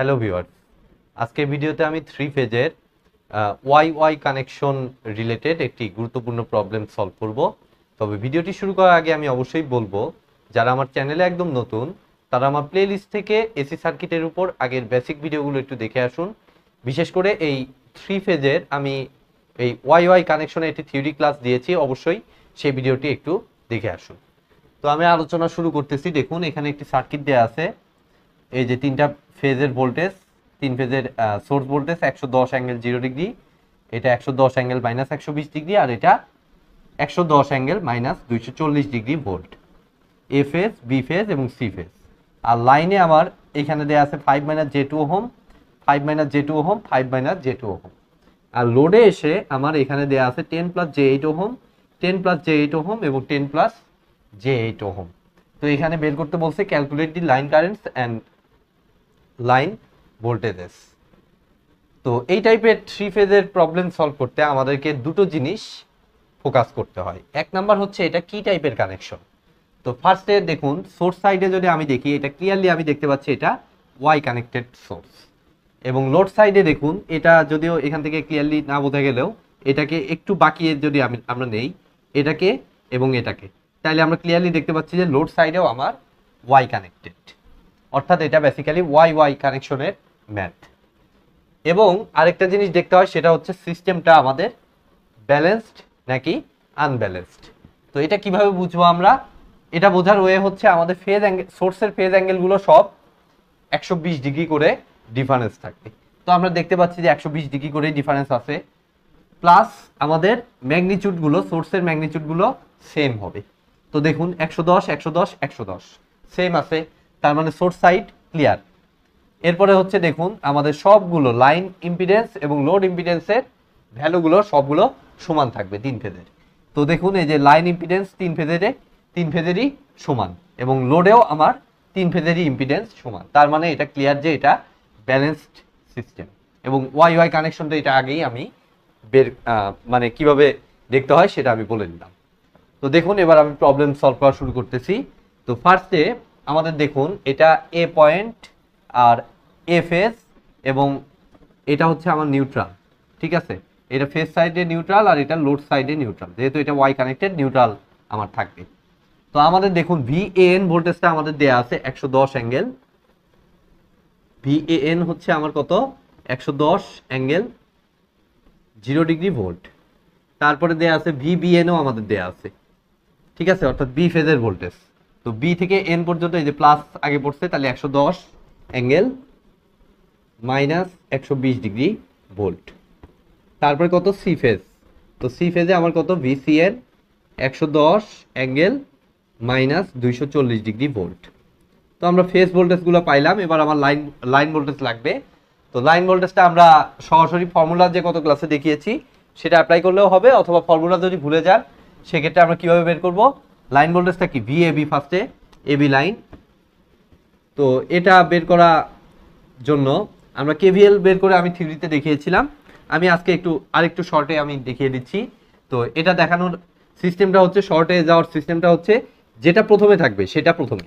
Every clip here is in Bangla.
হ্যালো ভিওয়ার আজকের ভিডিওতে আমি থ্রি ফেজের ওয়াই ওয়াই কানেকশন রিলেটেড একটি গুরুত্বপূর্ণ প্রবলেম সলভ করব তবে ভিডিওটি শুরু করার আগে আমি অবশ্যই বলবো যারা আমার চ্যানেলে একদম নতুন তারা আমার প্লেলিস্ট থেকে এসি সার্কিটের উপর আগের বেসিক ভিডিওগুলো একটু দেখে আসুন বিশেষ করে এই থ্রি ফেজের আমি এই ওয়াই ওয়াই কানেকশনে একটি থিওরি ক্লাস দিয়েছি অবশ্যই সেই ভিডিওটি একটু দেখে আসুন তো আমি আলোচনা শুরু করতেছি দেখুন এখানে একটি সার্কিট দেওয়া আছে এই যে তিনটা ফেজের ভোল্টেজ তিন ফেজের সোর্স ভোল্টেজ একশো দশ অ্যাঙ্গেল জিরো ডিগ্রি এটা একশো দশ অ্যাঙ্গেল মাইনাস একশো বিশ ডিগ্রি আর এটা একশো দশ অ্যাঙ্গেল মাইনাস দুইশো চল্লিশ degree volt A phase B phase এবং সি ফেজ আর লাইনে আমার এখানে দেওয়া আছে five minus J two ohm five minus J two ohm five minus J two ohm আর লোডে এসে আমার এখানে দেওয়া আছে ten plus J eight ohm ten plus J eight ohm এবং ten plus J eight ohm তো এখানে বের করতে বলছে calculate the line currents and line voltages তো এই টাইপের থ্রি ফেজের প্রবলেম সলভ করতে আমাদেরকে দুটো জিনিস ফোকাস করতে হয় এক নাম্বার হচ্ছে এটা কি টাইপের কানেকশন তো ফার্স্টে দেখুন সোর্স সাইডে যদি আমি দেখি এটা ক্লিয়ারলি আমি দেখতে পাচ্ছি এটা ওয়াই কানেক্টেড সোর্স এবং লোড সাইডে দেখুন এটা যদিও এখান থেকে ক্লিয়ারলি না বোঝা গেলেও এটাকে একটু বাকিয়ে যদি আমি আমরা নেই এটাকে এবং এটাকে তাহলে আমরা ক্লিয়ারলি দেখতে পাচ্ছি যে লোড সাইডেও আমার ওয়াই কানেক্টেড অর্থাৎ এটা বেসিক্যালি ওয়াই ওয়াই কানেকশনের ম্যাথ এবং আরেকটা জিনিস দেখতে হয় সেটা হচ্ছে সিস্টেমটা আমাদের ব্যালেন্সড নাকি আনব্যালেন্সড তো এটা কিভাবে বুঝবো আমরা এটা বোঝার ওয়ে হচ্ছে আমাদের ফেজ অ্যাঙ্গেল সোর্সের ফেজ অ্যাঙ্গেলগুলো সব একশো ডিগ্রি করে ডিফারেন্স থাকবে তো আমরা দেখতে পাচ্ছি যে একশো ডিগ্রি করে ডিফারেন্স আছে প্লাস আমাদের ম্যাগনিচিউডগুলো সোর্সের ম্যাগনিচিউডগুলো সেম হবে তো দেখুন একশো দশ একশো দশ একশো দশ সেম আছে তার মানে সোর্স সাইড ক্লিয়ার এরপরে হচ্ছে দেখুন আমাদের সবগুলো লাইন ইম্পিডেন্স এবং লোড ইম্পিডেন্সের ভ্যালুগুলো সবগুলো সমান থাকবে তিন ফেজের তো দেখুন এই যে লাইন ইম্পিডেন্স তিন ফেজেরে তিন ফেজেরই সমান এবং লোডেও আমার তিন ফেজেরই ইম্পিডেন্স সমান তার মানে এটা ক্লিয়ার যে এটা ব্যালেন্সড সিস্টেম এবং ওয়াই ওয়াই কানেকশনটা এটা আগেই আমি বের মানে কিভাবে দেখতে হয় সেটা আমি বলে দিলাম তো দেখুন এবার আমি প্রবলেম সলভ করা শুরু করতেছি তো ফার্স্টে আমাদের দেখুন এটা এ পয়েন্ট আর এ ফেস এবং এটা হচ্ছে আমার নিউট্রাল ঠিক আছে এটা ফেস সাইডে নিউট্রাল আর এটা লোড সাইডে নিউট্রাল যেহেতু এটা ওয়াই কানেক্টেড নিউট্রাল আমার থাকবে তো আমাদের দেখুন ভি এএন ভোল্টেজটা আমাদের দেয়া আছে একশো দশ অ্যাঙ্গেল ভিএএন হচ্ছে আমার কত একশো দশ অ্যাঙ্গেল জিরো ডিগ্রি ভোল্ট তারপরে দেয়া আছে ভি এনও আমাদের দেয়া আছে ঠিক আছে অর্থাৎ বি ফেজের ভোল্টেজ তো বি থেকে এন পর্যন্ত এই যে প্লাস আগে পড়ছে তাহলে একশো দশ অ্যাঙ্গেল মাইনাস একশো বিশ ডিগ্রি ভোল্ট তারপরে কত সি ফেজ তো সি ফেজে আমার কত ভি সি এন একশো দশ অ্যাঙ্গেল মাইনাস দুইশো চল্লিশ ডিগ্রি ভোল্ট তো আমরা ফেস ভোল্টেজগুলো পাইলাম এবার আমার লাইন লাইন ভোল্টেজ লাগবে তো লাইন ভোল্টেজটা আমরা সরাসরি ফর্মুলা যে কত ক্লাসে দেখিয়েছি সেটা অ্যাপ্লাই করলেও হবে অথবা ফর্মুলা যদি ভুলে যান সেক্ষেত্রে আমরা কীভাবে বের করবো লাইন ভোল্টেজটা কি ভি এ বি ফার্স্টে এ বি লাইন তো এটা বের করার জন্য আমরা কেভিএল বের করে আমি থিওরিতে দেখিয়েছিলাম আমি আজকে একটু আরেকটু শর্টে আমি দেখিয়ে দিচ্ছি তো এটা দেখানোর সিস্টেমটা হচ্ছে শর্টে যাওয়ার সিস্টেমটা হচ্ছে যেটা প্রথমে থাকবে সেটা প্রথমে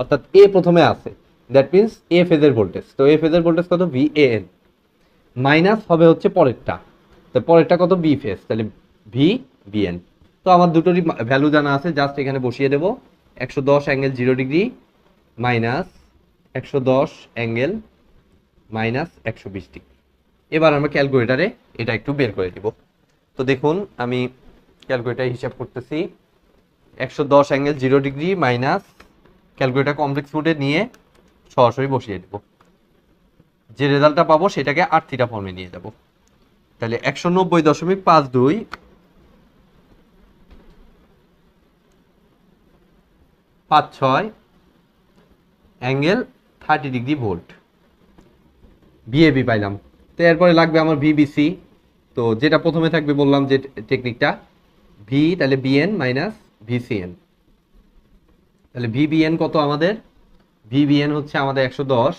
অর্থাৎ এ প্রথমে আছে দ্যাট মিন্স এ ফেজের ভোল্টেজ তো এ ফেজের ভোল্টেজ কত ভি এ এন মাইনাস হবে হচ্ছে পরেরটা তো পরেরটা কত বি ফেজ তাহলে ভি বিএন তো আমার দুটোরই ভ্যালু জানা আছে জাস্ট এখানে বসিয়ে দেবো একশো দশ অ্যাঙ্গেল জিরো ডিগ্রি মাইনাস একশো দশ অ্যাঙ্গেল মাইনাস একশো বিশ ডিগ্রি এবার আমরা ক্যালকুলেটারে এটা একটু বের করে দিব তো দেখুন আমি ক্যালকুলেটার হিসাব করতেছি একশো দশ angle zero degree minus calculator complex ফুটে নিয়ে সরাসরি বসিয়ে দেব যে রেজাল্টটা পাবো সেটাকে আর্থিটা ফর্মে নিয়ে যাব তাহলে একশো নব্বই দশমিক পাঁচ দুই পাঁচ ছয় angle thirty degree volt VAB পাইলাম তো এরপরে লাগবে আমার ভিবিসি তো যেটা প্রথমে থাকবে বললাম যে টেকনিকটা ভি তাহলে বিএন মাইনাস ভিসিএন তাহলে ভিবিএন কত আমাদের ভিবিএন হচ্ছে আমাদের একশো দশ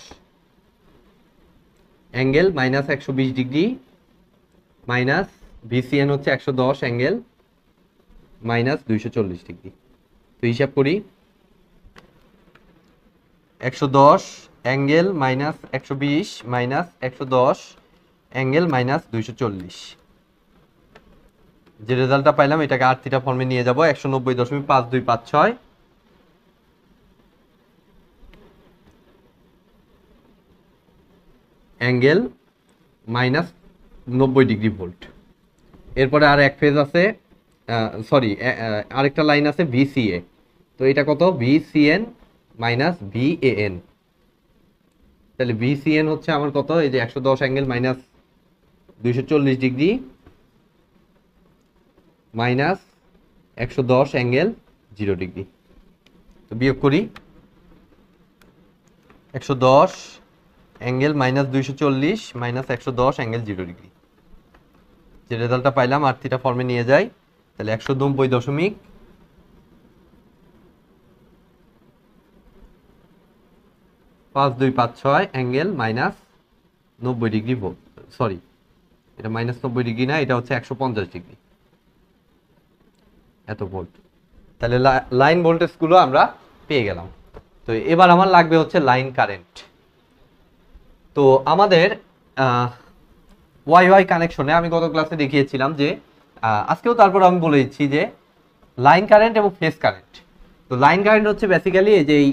অ্যাঙ্গেল মাইনাস একশো বিশ ডিগ্রি মাইনাস ভিসিএন হচ্ছে একশো দশ অ্যাঙ্গেল মাইনাস দুইশো চল্লিশ ডিগ্রি তো হিসাব করি একশো দশ অ্যাঙ্গেল মাইনাস একশো বিশ মাইনাস একশো দশ অ্যাঙ্গেল মাইনাস দুইশো চল্লিশ যে রেজাল্টটা পাইলাম এটাকে আর থিটা ফর্মে নিয়ে যাবো একশো নব্বই দশমিক পাঁচ দুই পাঁচ ছয় অ্যাঙ্গেল মাইনাস নব্বই ডিগ্রি ভোল্ট এরপরে আর এক ফেজ আছে সরি আরেকটা লাইন আছে ভিসিএ তো এটা কত ভিসিএন মাইনাস ভিএএন তাহলে ভিসিএন হচ্ছে আমার কত এই যে একশো দশ অ্যাঙ্গেল মাইনাস দুইশো চল্লিশ ডিগ্রি মাইনাস একশো দশ অ্যাঙ্গেল জিরো ডিগ্রি তো বিয়োগ করি একশো দশ অ্যাঙ্গেল মাইনাস দুইশো চল্লিশ মাইনাস একশো দশ অ্যাঙ্গেল জিরো ডিগ্রি যে রেজাল্টটা পাইলাম আর থিটা ফর্মে নিয়ে যাই তাহলে একশো নব্বই দশমিক পাঁচ দুই পাঁচ ছয় অ্যাঙ্গেল মাইনাস নব্বই ডিগ্রি সরি এটা মাইনাস নব্বই ডিগ্রি না এটা হচ্ছে একশো পঞ্চাশ ডিগ্রি এত ভোল্ট তাহলে লাইন ভোল্টেজগুলো আমরা পেয়ে গেলাম তো এবার আমার লাগবে হচ্ছে লাইন কারেন্ট তো আমাদের ওয়াই ওয়াই কানেকশনে আমি গত ক্লাসে দেখিয়েছিলাম যে আজকেও তারপর আমি বলে দিচ্ছি যে লাইন কারেন্ট এবং ফেস কারেন্ট তো লাইন কারেন্ট হচ্ছে বেসিক্যালি যে এই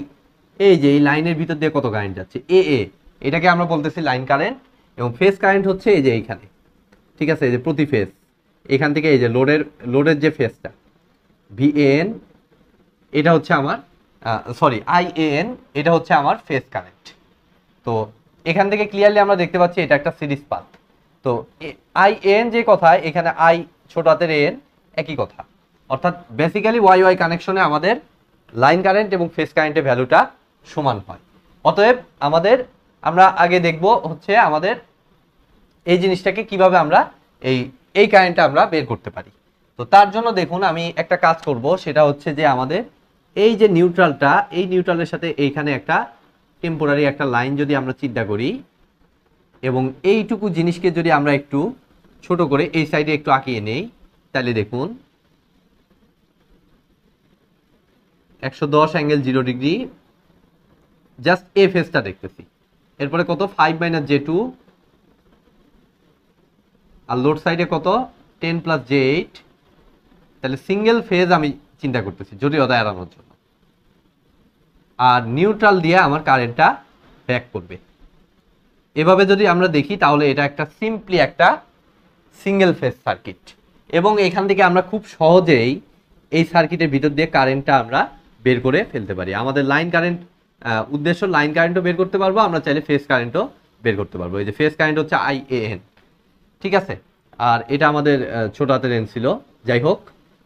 এই যে এই লাইনের ভিতর দিয়ে কত কারেন্ট যাচ্ছে এ এ এটাকে আমরা বলতেছি লাইন কারেন্ট এবং ফেস কারেন্ট হচ্ছে এই যে এইখানে ঠিক আছে এই যে প্রতি ফেস এখান থেকে এই যে লোডের লোডের যে ফেসটা ভি এন এটা হচ্ছে আমার সরি আই এন এটা হচ্ছে আমার ফেস কারেন্ট তো এখান থেকে ক্লিয়ারলি আমরা দেখতে পাচ্ছি এটা একটা সিরিজ পাথ তো আই এন যে কথা এখানে আই ছোট হাতের এন একই কথা অর্থাৎ বেসিক্যালি ওয়াই ওয়াই কানেকশনে আমাদের লাইন কারেন্ট এবং ফেস কারেন্টের ভ্যালুটা সমান হয় অতএব আমাদের আমরা আগে দেখব হচ্ছে আমাদের এই জিনিসটাকে কিভাবে আমরা এই এই কারেন্টটা আমরা বের করতে পারি তো তার জন্য দেখুন আমি একটা কাজ করব সেটা হচ্ছে যে আমাদের এই যে নিউট্রালটা এই নিউট্রালের সাথে এইখানে একটা টেম্পোরারি একটা লাইন যদি আমরা চিন্তা করি এবং এইটুকু জিনিসকে যদি আমরা একটু ছোট করে এই সাইডে একটু আঁকিয়ে নেই তাহলে দেখুন একশো দশ অ্যাঙ্গেল জিরো ডিগ্রি জাস্ট এ ফেসটা দেখতেছি এরপরে কত ফাইভ মাইনাস জে টু আর লোড সাইডে কত টেন প্লাস জে এইট তাহলে সিঙ্গেল ফেজ আমি চিন্তা করতেছি জটিলতা এড়ানোর জন্য আর নিউট্রাল দিয়ে আমার কারেন্টটা ব্যাক করবে এভাবে যদি আমরা দেখি তাহলে এটা একটা সিম্পলি একটা সিঙ্গেল ফেজ সার্কিট এবং এখান থেকে আমরা খুব সহজেই এই সার্কিটের ভিতর দিয়ে কারেন্টটা আমরা বের করে ফেলতে পারি আমাদের লাইন কারেন্ট উদ্দেশ্য লাইন কারেন্টও বের করতে পারবো আমরা চাইলে ফেস কারেন্টও বের করতে পারবো এই যে ফেস কারেন্ট হচ্ছে আই এন ঠিক আছে আর এটা আমাদের ছোট হাতের এন ছিল যাই হোক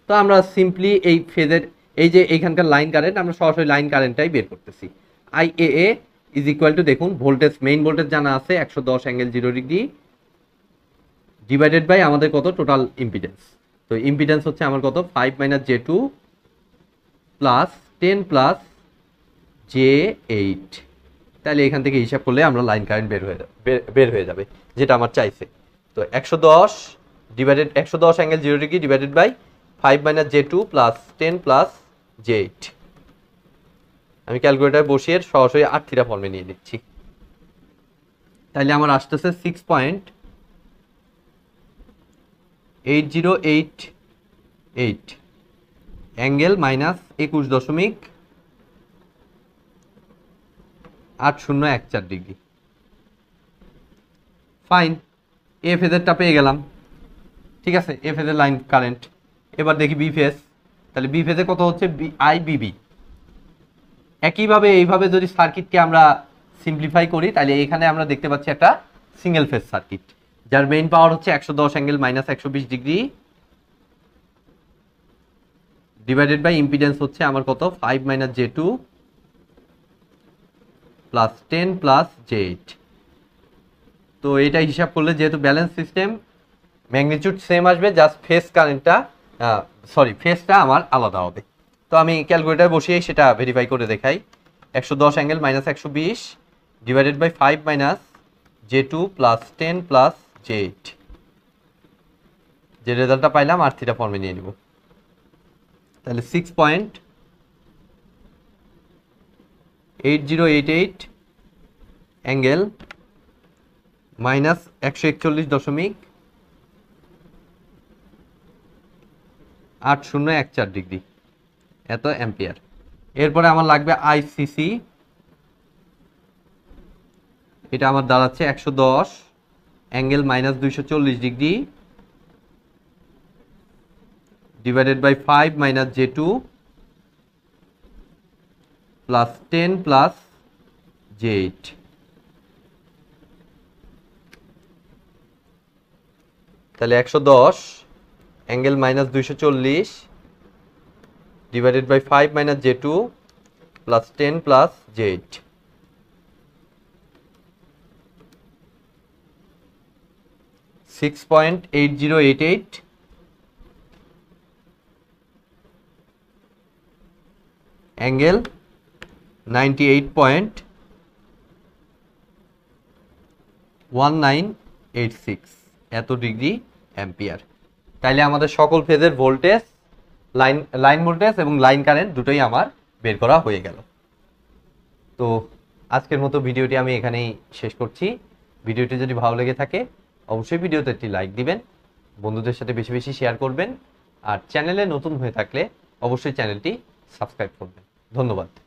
তো আমরা সিম্পলি এই ফেজের এই যে এইখানকার লাইন কারেন্ট আমরা সরাসরি লাইন কারেন্টটাই বের করতেছি I A A is equal to দেখুন ভোল্টেজ মেইন ভোল্টেজ জানা আছে একশো দশ angle zero degree divided by আমাদের কত টোটাল ইম্পিডেন্স তো ইম্পিডেন্স হচ্ছে আমার কত five minus J two plus ten plus J eight তাহলে এখান থেকে হিসাব করলে আমরা লাইন কারেন্ট বের হয়ে বের হয়ে যাবে যেটা আমার চাইছে তো একশো দশ ডিভাইডেড একশো দশ angle zero degree divided by five minus J two plus ten plus J eight আমি ক্যালকুলেটার বসিয়ে সরাসরি আট ফর্মে নিয়ে নিচ্ছি তাহলে আমার আসতেছে six point eight zero eight eight angle minus একুশ দশমিক আট শূন্য এক চার ডিগ্রি ফাইন এ ফেজেরটা পেয়ে গেলাম ঠিক আছে এ ফেজের লাইন কারেন্ট এবার দেখি বি ফেজ তাহলে বি ফেজে কত হচ্ছে বি আই বিবি একইভাবে এইভাবে যদি সার্কিটকে আমরা সিম্পলিফাই করি তাহলে এখানে আমরা দেখতে পাচ্ছি একটা সিঙ্গেল ফেজ সার্কিট যার মেইন পাওয়ার হচ্ছে একশো দশ অ্যাঙ্গেল মাইনাস একশো বিশ ডিগ্রি ডিভাইডেড বাই ইম্পিডেন্স হচ্ছে আমার কত five minus J two plus ten plus z তো এটা হিসাব করলে যেহেতু ব্যালেন্স সিস্টেম ম্যাগনিচিউড সেম আসবে জাস্ট ফেস কারেন্টটা সরি ফেসটা আমার আলাদা হবে তো আমি ক্যালকুলেটার বসিয়েই সেটা ভেরিফাই করে দেখাই একশো দশ অ্যাঙ্গেল মাইনাস একশো বিশ divided by five minus J two plus ten plus z যে রেজাল্টটা পাইলাম আর থিটা ফর্মে নিয়ে নেব তাহলে six point eight zero eight eight angle minus একশো একচল্লিশ দশমিক আট শূন্য এক চার ডিগ্রি এত অ্যাম্পিয়ার এরপরে আমার লাগবে আইসিসি এটা আমার দাঁড়াচ্ছে একশো দশ অ্যাঙ্গেল মাইনাস চল্লিশ degree divided by five minus J two plus ten plus z তাহলে একশো দশ অ্যাঙ্গেল মাইনাস দুইশো চল্লিশ divided by five minus J two plus ten plus z six point eight zero eight eight angle ninety eight point one nine eight six এত ডিগ্রি অ্যাম্পিয়ার তাইলে আমাদের সকল ফেজের ভোল্টেজ লাইন লাইন ভোল্টেজ এবং লাইন কারেন্ট দুটোই আমার বের করা হয়ে গেল তো আজকের মতো ভিডিওটি আমি এখানেই শেষ করছি ভিডিওটি যদি ভালো লেগে থাকে অবশ্যই ভিডিওতে একটি লাইক দিবেন বন্ধুদের সাথে বেশি বেশি শেয়ার করবেন আর চ্যানেলে নতুন হয়ে থাকলে অবশ্যই চ্যানেলটি সাবস্ক্রাইব করবেন ধন্যবাদ